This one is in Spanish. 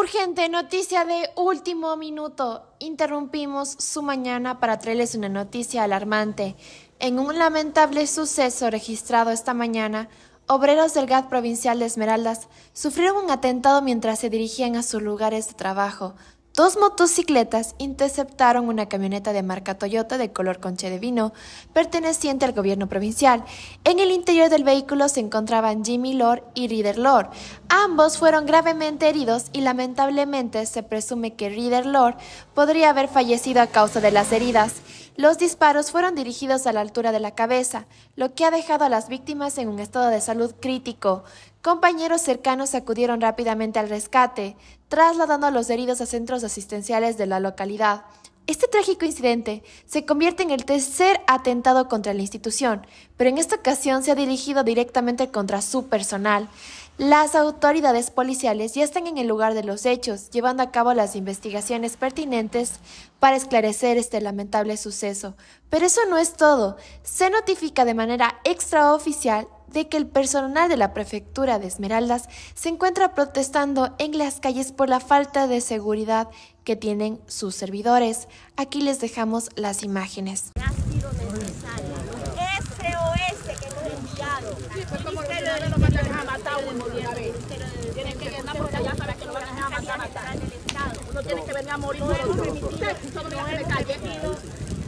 Urgente noticia de último minuto. Interrumpimos su mañana para traerles una noticia alarmante. En un lamentable suceso registrado esta mañana, obreros del GAT provincial de Esmeraldas sufrieron un atentado mientras se dirigían a sus lugares de trabajo dos motocicletas interceptaron una camioneta de marca Toyota de color conche de vino, perteneciente al gobierno provincial. En el interior del vehículo se encontraban Jimmy Lord y Reader Lord. Ambos fueron gravemente heridos y lamentablemente se presume que Reader Lord podría haber fallecido a causa de las heridas. Los disparos fueron dirigidos a la altura de la cabeza, lo que ha dejado a las víctimas en un estado de salud crítico. Compañeros cercanos acudieron rápidamente al rescate, trasladando a los heridos a centros asistenciales de la localidad. Este trágico incidente se convierte en el tercer atentado contra la institución, pero en esta ocasión se ha dirigido directamente contra su personal. Las autoridades policiales ya están en el lugar de los hechos, llevando a cabo las investigaciones pertinentes para esclarecer este lamentable suceso. Pero eso no es todo. Se notifica de manera extraoficial de que el personal de la prefectura de Esmeraldas se encuentra protestando en las calles por la falta de seguridad que tienen sus servidores. Aquí les dejamos las imágenes. que usted, solo me voy a